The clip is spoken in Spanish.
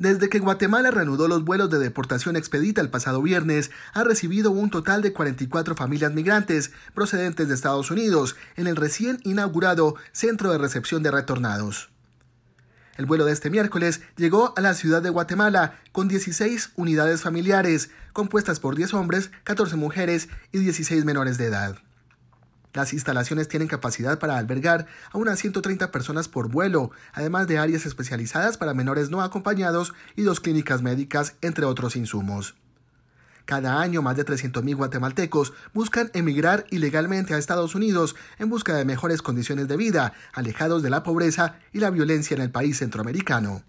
Desde que Guatemala reanudó los vuelos de deportación expedita el pasado viernes, ha recibido un total de 44 familias migrantes procedentes de Estados Unidos en el recién inaugurado Centro de Recepción de Retornados. El vuelo de este miércoles llegó a la ciudad de Guatemala con 16 unidades familiares, compuestas por 10 hombres, 14 mujeres y 16 menores de edad. Las instalaciones tienen capacidad para albergar a unas 130 personas por vuelo, además de áreas especializadas para menores no acompañados y dos clínicas médicas, entre otros insumos. Cada año más de 300.000 guatemaltecos buscan emigrar ilegalmente a Estados Unidos en busca de mejores condiciones de vida, alejados de la pobreza y la violencia en el país centroamericano.